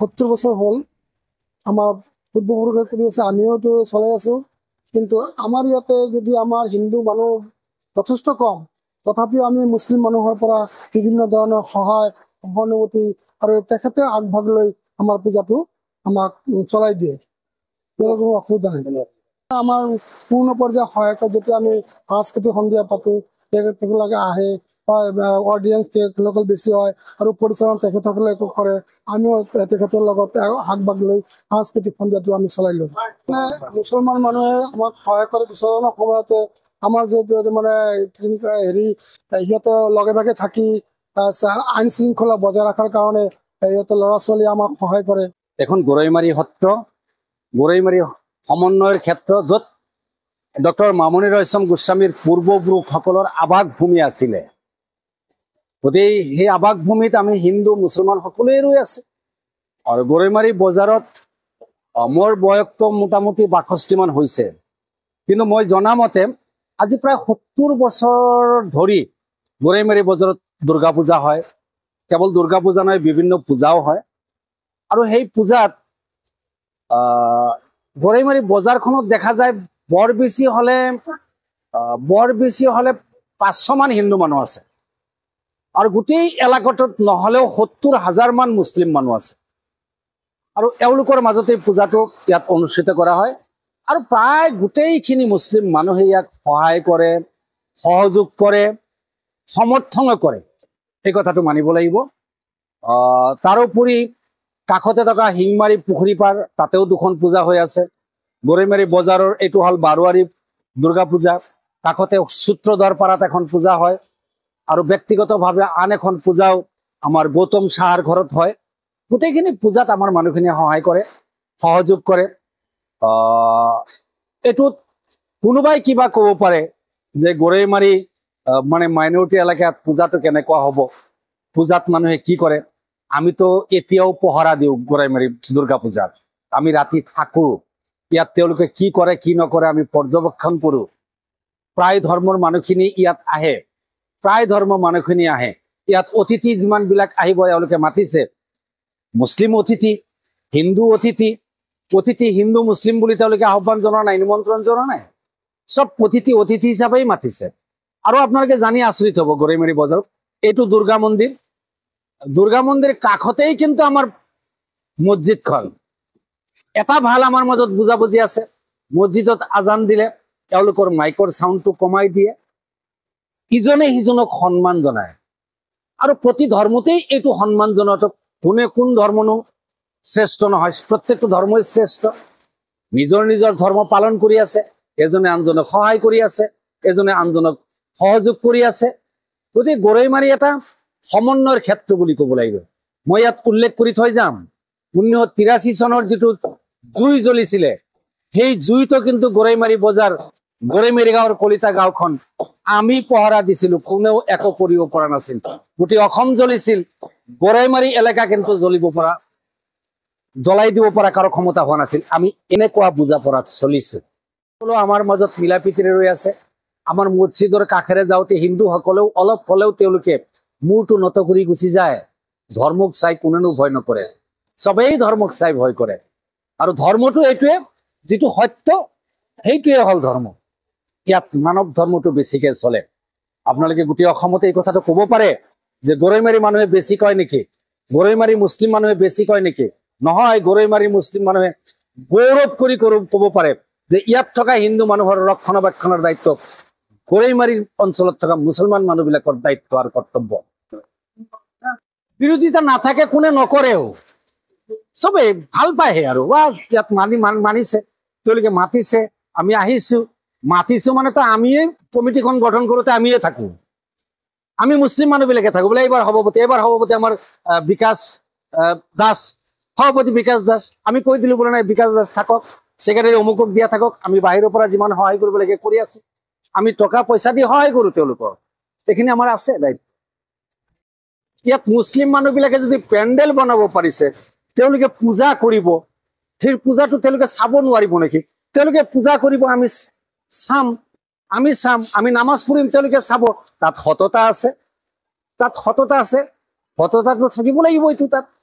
সত্তৰ বছৰ হল আমাৰ আমাৰ কৰি আছে আমিওতো চলাই আছো কিন্তু আমাৰ ইয়াতে যদি আমাৰ হিন্দু মানুহ যথেষ্ট কম তথাপিও আমি মুছলিম মানুহৰ পৰা বিভিন্ন ধৰণৰ সহায় সহানুভূতি আৰু তেখেতে আগভাগ লৈ আমাৰ পূজাটো আমাক চলাই দিয়ে কোনো অসুবিধা নাই তেনেকুৱা আমাৰ পূৰ্ণ পৰ্যায়ৰ সহায় যেতিয়া আমি সাংস্কৃতিক সন্ধিয়া পাতোঁ তেখেতবিলাকে আহে অডিয়েঞ্চ তেখেতসকল বেছি হয় আৰু পৰিচালনা তেখেতসকলে একো কৰে আমিও তেখেতৰ লগত হাক বাগ লৈ সাংস্কৃতিক সন্ধিয়াটো আমি চলাই লৈ মানে মুছলমান মানুহে আমাক সহায় কৰে বিচৰণৰ সময়তে আমাৰ জৰিয়তে মানে হেৰি সিহঁতে লগে ভাগে থাকি আইন শৃংখলা বজাই ৰখাৰ কাৰণে সিহঁতে ল'ৰা ছোৱালীয়ে আমাক সহায় কৰে এখন গৰৈমাৰী সত্ৰ গৰৈমাৰী সমন্বয়ৰ ক্ষেত্ৰ য'ত ডক্টৰ মামণি ৰহম গোস্বামীৰ পূৰ্বপুৰুষসকলৰ আৱাস ভূমি আছিলে গতিকে সেই আবাস ভূমিত আমি হিন্দু মুছলমান সকলোৱে ৰৈ আছে আৰু গৰৈমাৰী বজাৰত মোৰ বয়সটো মোটামুটি বাষষ্ঠিমান হৈছে কিন্তু মই জনামতে আজি প্ৰায় সত্তৰ বছৰ ধৰি গৰৈমাৰী বজাৰত দুৰ্গা পূজা হয় কেৱল দুৰ্গা পূজা নহয় বিভিন্ন পূজাও হয় আৰু সেই পূজাত গৰৈমাৰী বজাৰখনত দেখা যায় বৰ বেছি হ'লে বৰ বেছি হ'লে পাঁচশমান হিন্দু মানুহ আছে আৰু গোটেই এলেকাটোত নহ'লেও সত্তৰ হাজাৰমান মুছলিম মানুহ আছে আৰু এওঁলোকৰ মাজতে পূজাটো ইয়াত অনুষ্ঠিত কৰা হয় আৰু প্ৰায় গোটেইখিনি মুছলিম মানুহে ইয়াক সহায় কৰে সহযোগ কৰে সমৰ্থনো কৰে সেই কথাটো মানিব লাগিব তাৰোপৰি কাষতে থকা শিংমাৰী পুখুৰী পাৰ তাতেও দুখন পূজা হৈ আছে গৰৈমাৰী বজাৰৰ এইটো হ'ল বাৰোৱাৰী দুৰ্গা পূজা কাষতে পাৰাত এখন পূজা হয় আৰু ব্যক্তিগতভাৱে আন এখন পূজাও আমাৰ গৌতম চাহৰ ঘৰত হয় গোটেইখিনি পূজাত আমাৰ মানুহখিনিয়ে সহায় কৰে সহযোগ কৰে এইটোত কোনোবাই কিবা ক'ব পাৰে যে গোড়েমাৰি মানে মাইনৰিটি এলেকাত পূজাটো কেনেকুৱা হ'ব পূজাত মানুহে কি কৰে আমিতো এতিয়াও পহৰা দিওঁ গোড়েমাৰি দুৰ্গা পূজাত আমি ৰাতি থাকোঁ ইয়াত তেওঁলোকে কি কৰে কি নকৰে আমি পৰ্যবেক্ষণ কৰোঁ প্ৰায় ধৰ্মৰ মানুহখিনি ইয়াত আহে প্ৰায় ধৰ্ম মানুহখিনি আহে ইয়াত অতিথি যিমানবিলাক আহিব এওঁলোকে মাতিছে মুছলিম অতিথি হিন্দু অতিথি অতিথি হিন্দু মুছলিম বুলি তেওঁলোকে আহ্বান জনোৱা নাই নিমন্ত্ৰণ জনোৱা নাই চব প্ৰতিটি অতিথি হিচাপেই মাতিছে আৰু আপোনালোকে জানি আচৰিত হ'ব গৰেমিৰি বজাৰত এইটো দুৰ্গা মন্দিৰ দুৰ্গা মন্দিৰ কাষতেই কিন্তু আমাৰ মছজিদখন এটা ভাল আমাৰ মাজত বুজাবুজি আছে মছজিদত আজান দিলে তেওঁলোকৰ মাইকৰ চাউণ্ডটো কমাই দিয়ে ইজনে সিজনক সন্মান জনায় আৰু প্ৰতি ধৰ্মতেই এইটো সন্মান জনাটো কোনে কোন ধৰ্মনো শ্ৰেষ্ঠ নহয় প্ৰত্যেকটো ধৰ্মই শ্ৰেষ্ঠ নিজৰ নিজৰ ধৰ্ম পালন কৰি আছে এজনে আনজনক সহায় কৰি আছে এজনে আনজনক সহযোগ কৰি আছে গতিকে গৰৈ মাৰি এটা সমন্বয়ৰ ক্ষেত্ৰ বুলি ক'ব লাগিব মই ইয়াত উল্লেখ কৰি থৈ যাম ঊনৈশ তিৰাশী চনৰ যিটো জুই জ্বলিছিলে সেই জুইটো কিন্তু গৰৈমাৰী বজাৰ গড়েমিৰ গাঁৱৰ কলিতা গাঁওখন আমি পহৰা দিছিলো কোনেও একো কৰিব পৰা নাছিল গোটেই অসম জ্বলিছিল গড়েমাৰী এলেকা কিন্তু জ্বলিব পৰা জ্বলাই দিব পৰা কাৰো ক্ষমতা হোৱা নাছিল আমি এনেকুৱা বুজা পৰা চলিছো সকলো আমাৰ মাজত মিলা প্ৰীতিৰে ৰৈ আছে আমাৰ মছজিদৰ কাষেৰে যাওঁতে হিন্দুসকলেও অলপ হ'লেও তেওঁলোকে মূৰটো নত কৰি গুচি যায় ধৰ্মক চাই কোনেনো ভয় নকৰে চবেই ধৰ্মক চাই ভয় কৰে আৰু ধৰ্মটো এইটোৱে যিটো সত্য সেইটোৱে হ'ল ধৰ্ম ইয়াত মানৱ ধৰ্মটো বেছিকে চলে আপোনালোকে গোটেই অসমতে এই কথাটো ক'ব পাৰে যে গৰৈমাৰী মানুহে বেছি কয় নেকি গৰৈমাৰী মুছলিম মানুহে বেছি কয় নেকি নহয় গৰৈমাৰী মুছলিম মানুহে গৌৰৱ কৰি ক'ব পাৰে যে ইয়াত থকা হিন্দু মানুহৰ ৰক্ষণাবেক্ষণৰ দায়িত্ব গৰৈমাৰী অঞ্চলত থকা মুছলমান মানুহবিলাকৰ দায়িত্ব আৰু কৰ্তব্য বিৰোধিতা নাথাকে কোনে নকৰেও চবেই ভাল পায়হে আৰু ইয়াত মানি মানিছে তেওঁলোকে মাতিছে আমি আহিছো মাতিছো মানে তো আমিয়ে কমিটিখন গঠন কৰোতে আমিয়ে থাকো আমি মুছলিম মানুহবিলাকে থাকো বোলে এইবাৰ সভাপতি এইবাৰ সভাপতি আমাৰ বিকাশ দাস সভাপতি বিকাশ দাস আমি কৈ দিলো বোলে নাই বিকাশ দাস থাকক ছেক্ৰেটাৰী অমুকক দিয়া থাকক আমি বাহিৰৰ পৰা যিমান সহায় কৰিব লাগে কৰি আছো আমি টকা পইচা দি সহায় কৰোঁ তেওঁলোকক সেইখিনি আমাৰ আছে দায়িত্ব ইয়াত মুছলিম মানুহবিলাকে যদি পেণ্ডেল বনাব পাৰিছে তেওঁলোকে পূজা কৰিব সেই পূজাটো তেওঁলোকে চাব নোৱাৰিব নেকি তেওঁলোকে পূজা কৰিব আমি চাম আমি চাম আমি নামাজ পঢ়িম তেওঁলোকে চাব তাত সততা আছে তাত সততা আছে সততাটো থাকিব লাগিব এইটো তাত